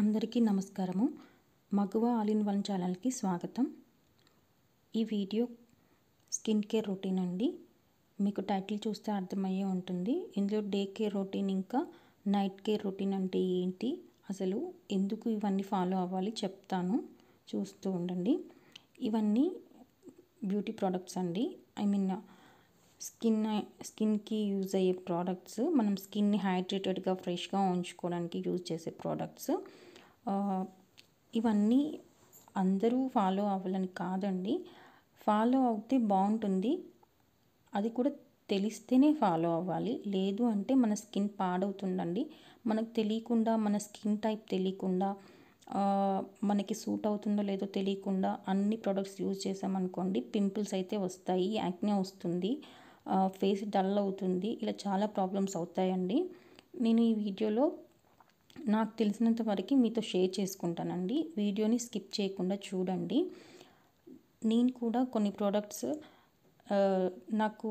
అందరికీ నమస్కారము మగువ all in one ఛానల్కి స్వాగతం ఈ వీడియో స్కిన్ కేర్ రొటీన్ అండి మీకు టైటిల్ చూస్తే అర్థమయ్యే ఉంటుంది ఇందులో డే కేర్ రొటీన్ ఇంకా నైట్ కేర్ రొటీన్ అంటే ఏంటి అసలు ఎందుకు ఇవన్నీ ఫాలో అవ్వాలి చెప్తాను చూస్తూ ఉండండి ఇవన్నీ బ్యూటీ ప్రోడక్ట్స్ అండి ఐ మీన్ స్కిన్ స్కిన్కి యూజ్ అయ్యే ప్రోడక్ట్స్ మనం స్కిన్ని హైడ్రేటెడ్గా ఫ్రెష్గా ఉంచుకోవడానికి యూజ్ చేసే ప్రోడక్ట్స్ ఇవన్నీ అందరూ ఫాలో అవ్వాలని కాదండి ఫాలో అవుతే బాగుంటుంది అది కూడా తెలిస్తేనే ఫాలో అవ్వాలి లేదు అంటే మన స్కిన్ పాడవుతుందండి మనకు తెలియకుండా మన స్కిన్ టైప్ తెలియకుండా మనకి సూట్ అవుతుందో లేదో తెలియకుండా అన్ని ప్రొడక్ట్స్ యూజ్ చేసామనుకోండి పింపుల్స్ అయితే వస్తాయి యాక్నే వస్తుంది ఫేస్ డల్ అవుతుంది ఇలా చాలా ప్రాబ్లమ్స్ అవుతాయండి నేను ఈ వీడియోలో నాకు తెలిసినంత వరకు మీతో షేర్ చేసుకుంటానండి వీడియోని స్కిప్ చేయకుండా చూడండి నేను కూడా కొన్ని ప్రోడక్ట్స్ నాకు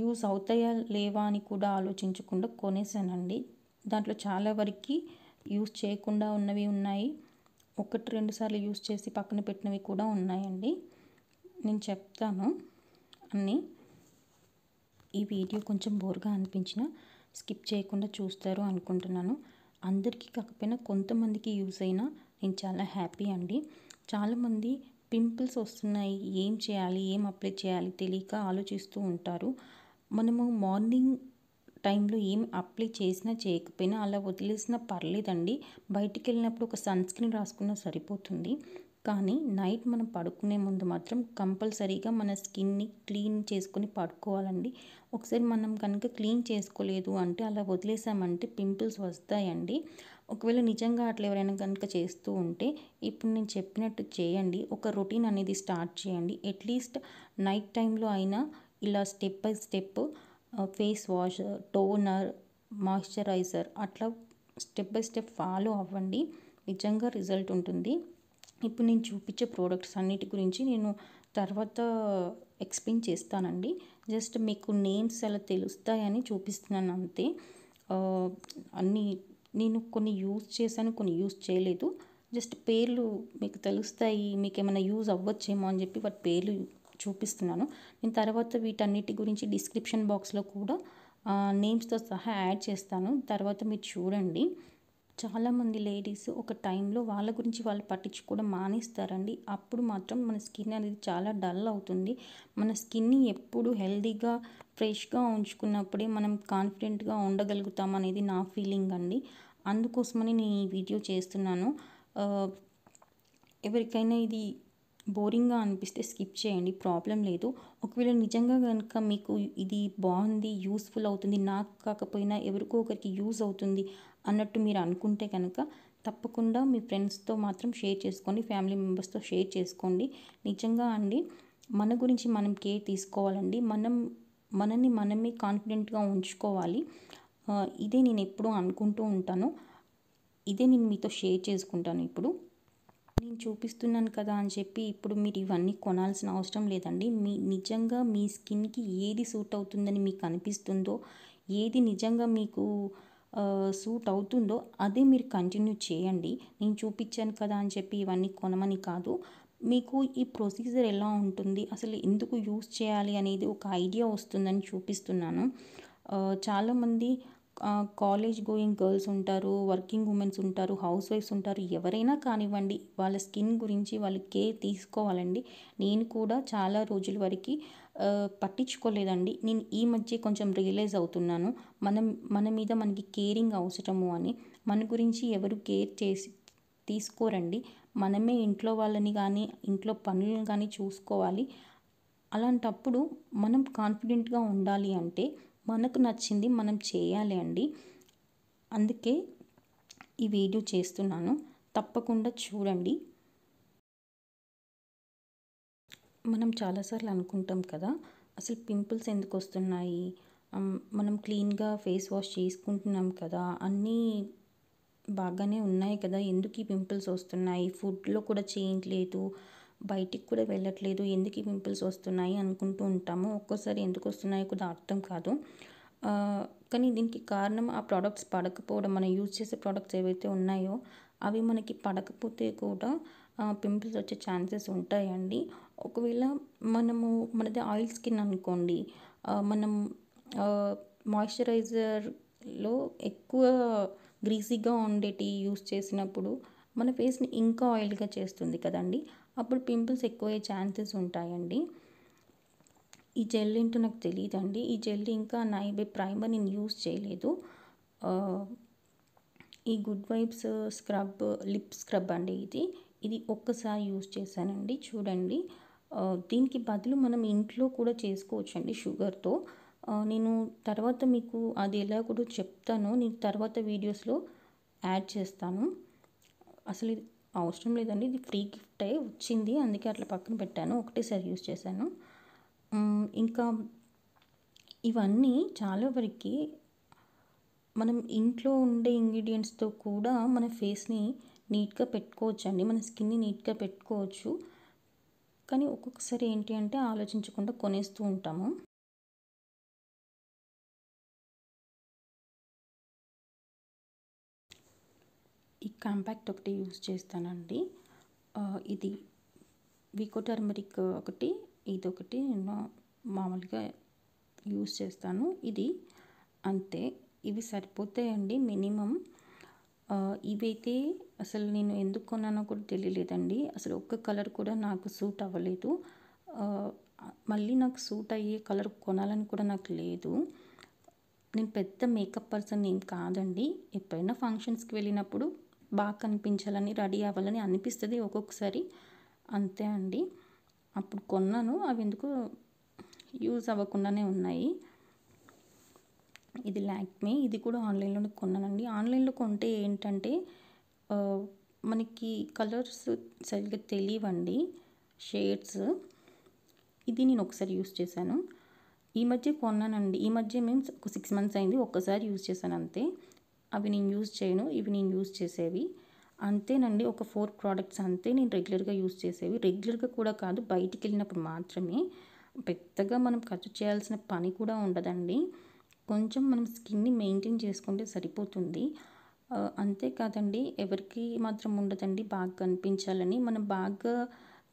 యూస్ అవుతాయా లేవా అని కూడా ఆలోచించకుండా కొనేసానండి దాంట్లో చాలా వరకు యూస్ చేయకుండా ఉన్నవి ఉన్నాయి ఒకటి రెండు సార్లు యూస్ చేసి పక్కన పెట్టినవి కూడా ఉన్నాయండి నేను చెప్తాను అన్నీ ఈ వీడియో కొంచెం బోర్గా అనిపించిన స్కిప్ చేయకుండా చూస్తారు అనుకుంటున్నాను అందరికీ కాకపోయినా కొంతమందికి యూజ్ అయినా నేను చాలా హ్యాపీ అండి చాలామంది పింపుల్స్ వస్తున్నాయి ఏం చేయాలి ఏం అప్లై చేయాలి తెలియక ఆలోచిస్తూ ఉంటారు మనము మార్నింగ్ టైంలో ఏం అప్లై చేసినా చేయకపోయినా అలా వదిలేసినా పర్లేదండి బయటికి వెళ్ళినప్పుడు ఒక సన్ స్క్రీన్ రాసుకున్నా సరిపోతుంది కానీ నైట్ మనం పడుకునే ముందు మాత్రం కంపల్సరీగా మన స్కిన్ని క్లీన్ చేసుకుని పడుకోవాలండి ఒకసారి మనం కనుక క్లీన్ చేసుకోలేదు అంటే అలా వదిలేసామంటే పింపుల్స్ వస్తాయండి ఒకవేళ నిజంగా అట్లా ఎవరైనా కనుక చేస్తూ ఉంటే ఇప్పుడు నేను చెప్పినట్టు చేయండి ఒక రొటీన్ అనేది స్టార్ట్ చేయండి అట్లీస్ట్ నైట్ టైంలో అయినా ఇలా step by step face wash toner moisturiser అట్లా స్టెప్ బై స్టెప్ ఫాలో అవ్వండి నిజంగా రిజల్ట్ ఉంటుంది ఇప్పుడు నేను చూపించే ప్రోడక్ట్స్ అన్నిటి గురించి నేను తర్వాత ఎక్స్ప్లెయిన్ చేస్తానండి జస్ట్ మీకు నేమ్స్ అలా తెలుస్తాయని చూపిస్తున్నాను అంతే అన్ని నేను కొన్ని యూజ్ చేశాను కొన్ని యూజ్ చేయలేదు జస్ట్ పేర్లు మీకు తెలుస్తాయి మీకు ఏమైనా యూజ్ అవ్వచ్చేమో అని చెప్పి వాటి పేర్లు చూపిస్తున్నాను నేను తర్వాత వీటన్నిటి గురించి డిస్క్రిప్షన్ బాక్స్లో కూడా నేమ్స్తో సహా యాడ్ చేస్తాను తర్వాత మీరు చూడండి చాలామంది లేడీస్ ఒక టైంలో వాళ్ళ గురించి వాళ్ళు పట్టించుకోవడం మానేస్తారండి అప్పుడు మాత్రం మన స్కిన్ అనేది చాలా డల్ అవుతుంది మన స్కిన్ని ఎప్పుడు హెల్దీగా ఫ్రెష్గా ఉంచుకున్నప్పుడే మనం కాన్ఫిడెంట్గా ఉండగలుగుతాం అనేది నా ఫీలింగ్ అండి అందుకోసమని నేను ఈ వీడియో చేస్తున్నాను ఎవరికైనా ఇది బోరింగ్గా అనిపిస్తే స్కిప్ చేయండి ప్రాబ్లం లేదు ఒకవేళ నిజంగా కనుక మీకు ఇది బాగుంది యూస్ఫుల్ అవుతుంది నాకు కాకపోయినా ఎవరికో ఒకరికి యూస్ అవుతుంది అన్నట్టు మీరు అనుకుంటే కనుక తప్పకుండా మీ ఫ్రెండ్స్తో మాత్రం షేర్ చేసుకోండి ఫ్యామిలీ మెంబర్స్తో షేర్ చేసుకోండి నిజంగా అండి మన గురించి మనం కేర్ తీసుకోవాలండి మనం మనని మనమే కాన్ఫిడెంట్గా ఉంచుకోవాలి ఇదే నేను ఎప్పుడూ అనుకుంటూ ఉంటాను ఇదే నేను మీతో షేర్ చేసుకుంటాను ఇప్పుడు నేను చూపిస్తున్నాను కదా అని చెప్పి ఇప్పుడు మీరు ఇవన్నీ కొనాల్సిన అవసరం లేదండి మీ నిజంగా మీ స్కిన్కి ఏది సూట్ అవుతుందని మీకు అనిపిస్తుందో ఏది నిజంగా మీకు సూట్ అవుతుందో అదే మీరు కంటిన్యూ చేయండి నేను చూపించాను కదా అని చెప్పి ఇవన్నీ కొనమని కాదు మీకు ఈ ప్రొసీజర్ ఎలా ఉంటుంది అసలు ఎందుకు యూస్ చేయాలి అనేది ఒక ఐడియా వస్తుందని చూపిస్తున్నాను చాలామంది కాలేజ్ గోయింగ్ గర్ల్స్ ఉంటారు వర్కింగ్ ఉమెన్స్ ఉంటారు హౌస్ వైఫ్స్ ఉంటారు ఎవరైనా కానివ్వండి వాళ్ళ స్కిన్ గురించి వాళ్ళు కేర్ తీసుకోవాలండి నేను కూడా చాలా రోజుల వరకు పట్టించుకోలేదండి నేను ఈ మధ్య కొంచెం రియలైజ్ అవుతున్నాను మనం మన మీద మనకి కేరింగ్ అవసరము అని మన గురించి ఎవరు కేర్ చేసి తీసుకోరండి మనమే ఇంట్లో వాళ్ళని కానీ ఇంట్లో పనులను కానీ చూసుకోవాలి అలాంటప్పుడు మనం కాన్ఫిడెంట్గా ఉండాలి అంటే మనకు నచ్చింది మనం చేయాలి అండి అందుకే ఈ వీడియో చేస్తున్నాను తప్పకుండా చూడండి మనం చాలాసార్లు అనుకుంటాం కదా అసలు పింపుల్స్ ఎందుకు వస్తున్నాయి మనం క్లీన్గా ఫేస్ వాష్ చేసుకుంటున్నాం కదా అన్నీ బాగానే ఉన్నాయి కదా ఎందుకు ఈ పింపుల్స్ వస్తున్నాయి ఫుడ్లో కూడా చేయట్లేదు బయటికి కూడా వెళ్ళట్లేదు ఎందుకు ఈ పింపుల్స్ వస్తున్నాయి అనుకుంటూ ఉంటాము ఒక్కోసారి ఎందుకు వస్తున్నాయో కూడా అర్థం కాదు కానీ దీనికి కారణం ఆ ప్రోడక్ట్స్ పడకపోవడం మనం యూజ్ చేసే ప్రోడక్ట్స్ ఏవైతే ఉన్నాయో అవి మనకి పడకపోతే కూడా పింపుల్స్ వచ్చే ఛాన్సెస్ ఉంటాయండి ఒకవేళ మనము మనది ఆయిల్ స్కిన్ అనుకోండి మనం మాయిశ్చరైజర్లో ఎక్కువ గ్రీసీగా ఉండేటి యూస్ చేసినప్పుడు మన ఫేస్ని ఇంకా ఆయిల్గా చేస్తుంది కదండి అప్పుడు పింపుల్స్ ఎక్కువయ్యే ఛాన్సెస్ ఉంటాయండి ఈ జెల్ ఏంటో నాకు తెలియదండి ఈ జెల్ ఇంకా నైబే ప్రైమర్ నేను యూస్ చేయలేదు ఈ good vibes scrub lip scrub అండి ఇది ఇది ఒక్కసారి యూస్ చేశానండి చూడండి దీనికి బదులు మనం ఇంట్లో కూడా చేసుకోవచ్చు అండి షుగర్తో నేను తర్వాత మీకు అది ఎలా కూడా చెప్తాను నేను తర్వాత వీడియోస్లో యాడ్ చేస్తాను అసలు అవసరం లేదండి ఇది ఫ్రీ గిఫ్టే వచ్చింది అందుకే అట్లా పక్కన పెట్టాను ఒకటేసారి యూజ్ చేశాను ఇంకా ఇవన్నీ చాలా వరకు మనం ఇంట్లో ఉండే ఇంగ్రీడియంట్స్తో కూడా మన ఫేస్ని నీట్గా పెట్టుకోవచ్చు అండి మన స్కిన్ని నీట్గా పెట్టుకోవచ్చు కానీ ఒక్కొక్కసారి ఏంటి అంటే ఆలోచించకుండా కొనేస్తూ ఉంటాము ఈ కాంపాక్ట్ ఒకటి యూజ్ చేస్తానండి ఇది వికో టర్మరిక్ ఒకటి ఇది ఒకటి నేను మామూలుగా యూజ్ చేస్తాను ఇది అంతే ఇవి సరిపోతాయండి మినిమం ఇవైతే అసలు నేను ఎందుకు కొన్నానో కూడా తెలియలేదండి అసలు ఒక్క కలర్ కూడా నాకు సూట్ అవ్వలేదు మళ్ళీ నాకు సూట్ అయ్యే కలర్ కొనాలని కూడా నాకు లేదు నేను పెద్ద మేకప్ పర్సన్ ఏం కాదండి ఎప్పుడైనా ఫంక్షన్స్కి వెళ్ళినప్పుడు బాగా కనిపించాలని రెడీ అవ్వాలని అనిపిస్తుంది ఒక్కొక్కసారి అంతే అండి అప్పుడు కొన్నాను అవి ఎందుకు యూజ్ అవ్వకుండానే ఉన్నాయి ఇది లాక్మే ఇది కూడా ఆన్లైన్లోనే కొన్నానండి ఆన్లైన్లో కొంటే ఏంటంటే మనకి కలర్స్ సరిగ్గా తెలియవండి షేడ్స్ ఇది నేను ఒకసారి యూస్ చేశాను ఈ మధ్య కొన్నానండి ఈ మధ్య మీన్స్ ఒక సిక్స్ మంత్స్ అయింది ఒక్కసారి యూస్ చేశాను అంతే అవి నేను యూజ్ చేయను ఇవి నేను యూజ్ చేసేవి అంతేనండి ఒక ఫోర్ ప్రోడక్ట్స్ అంతే నేను రెగ్యులర్గా యూజ్ చేసేవి రెగ్యులర్గా కూడా కాదు బయటికి వెళ్ళినప్పుడు మాత్రమే పెద్దగా మనం ఖర్చు చేయాల్సిన పని కూడా ఉండదండి కొంచెం మనం స్కిన్ని మెయింటైన్ చేసుకుంటే సరిపోతుంది అంతేకాదండి ఎవరికి మాత్రం ఉండదండి బాగా కనిపించాలని మనం బాగా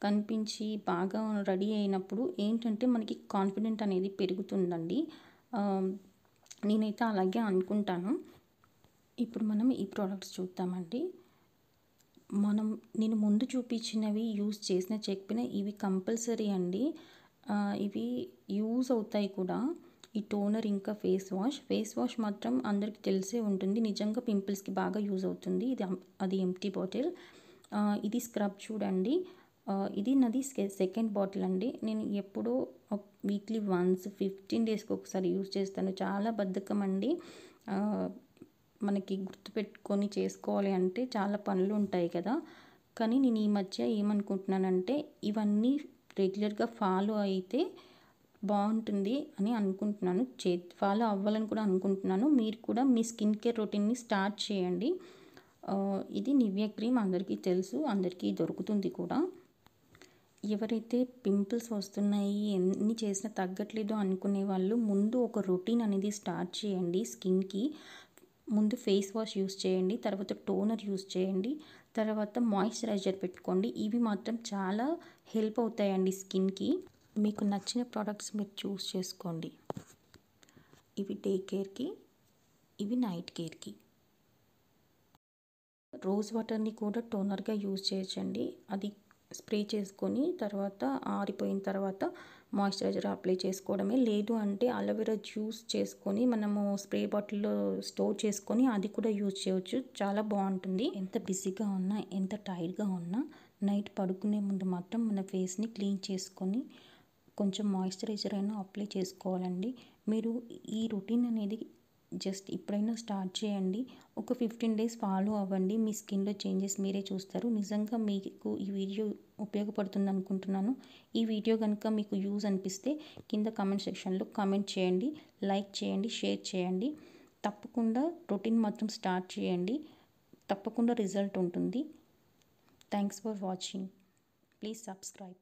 కనిపించి బాగా రెడీ అయినప్పుడు ఏంటంటే మనకి కాన్ఫిడెంట్ అనేది పెరుగుతుందండి నేనైతే అలాగే అనుకుంటాను ఇప్పుడు మనం ఈ ప్రోడక్ట్స్ చూద్దామండి మనం నేను ముందు చూపించినవి యూస్ చేసిన చెప్పిన ఇవి కంపల్సరీ అండి ఇవి యూజ్ అవుతాయి కూడా ఈ టోనర్ ఇంకా ఫేస్ వాష్ ఫేస్ వాష్ మాత్రం అందరికీ తెలిసే ఉంటుంది నిజంగా పింపుల్స్కి బాగా యూజ్ అవుతుంది ఇది అది ఎంటీ బాటిల్ ఇది స్క్రబ్ చూడండి ఇది నాది సెకండ్ బాటిల్ అండి నేను ఎప్పుడూ వీక్లీ వన్స్ ఫిఫ్టీన్ డేస్కి ఒకసారి యూజ్ చేస్తాను చాలా బద్ధకం అండి మనకి గుర్తుపెట్టుకొని చేసుకోవాలి అంటే చాలా పనులు ఉంటాయి కదా కానీ నేను ఈ మధ్య ఏమనుకుంటున్నానంటే ఇవన్నీ రెగ్యులర్గా ఫాలో అయితే బాగుంటుంది అని అనుకుంటున్నాను చే ఫాలో అవ్వాలని కూడా అనుకుంటున్నాను మీరు కూడా మీ స్కిన్ కేర్ రొటీన్ని స్టార్ట్ చేయండి ఇది నివ్య క్రీమ్ అందరికీ తెలుసు అందరికీ దొరుకుతుంది కూడా ఎవరైతే పింపుల్స్ వస్తున్నాయి ఎన్ని చేసినా తగ్గట్లేదు అనుకునే వాళ్ళు ముందు ఒక రొటీన్ అనేది స్టార్ట్ చేయండి స్కిన్కి ముందు ఫేస్ వాష్ యూస్ చేయండి తర్వాత టోనర్ యూస్ చేయండి తర్వాత మాయిశ్చరైజర్ పెట్టుకోండి ఇవి మాత్రం చాలా హెల్ప్ అవుతాయండి స్కిన్కి మీకు నచ్చిన ప్రోడక్ట్స్ మీరు చూస్ చేసుకోండి ఇవి డే కేర్కి ఇవి నైట్ కేర్కి రోజ్ వాటర్ని కూడా టోనర్గా యూజ్ చేయొచ్చండి అది స్ప్రే చేసుకొని తర్వాత ఆరిపోయిన తర్వాత మాయిశ్చరైజర్ అప్లై చేసుకోవడమే లేదు అంటే అలోవెరా జ్యూస్ చేసుకొని మనము స్ప్రే బాటిల్లో స్టోర్ చేసుకొని అది కూడా యూజ్ చేయవచ్చు చాలా బాగుంటుంది ఎంత బిజీగా ఉన్నా ఎంత టైర్డ్గా ఉన్నా నైట్ పడుకునే ముందు మాత్రం మన ఫేస్ని క్లీన్ చేసుకొని కొంచెం మాయిశ్చరైజర్ అయినా అప్లై చేసుకోవాలండి మీరు ఈ రొటీన్ అనేది జస్ట్ ఇప్పుడైనా స్టార్ట్ చేయండి ఒక ఫిఫ్టీన్ డేస్ ఫాలో అవ్వండి మీ స్కిన్లో చేంజెస్ మీరే చూస్తారు నిజంగా మీకు ఈ వీడియో ఉపయోగపడుతుంది అనుకుంటున్నాను ఈ వీడియో కనుక మీకు యూజ్ అనిపిస్తే కింద కమెంట్ సెక్షన్లో కమెంట్ చేయండి లైక్ చేయండి షేర్ చేయండి తప్పకుండా రొటీన్ మాత్రం స్టార్ట్ చేయండి తప్పకుండా రిజల్ట్ ఉంటుంది thanks for watching please subscribe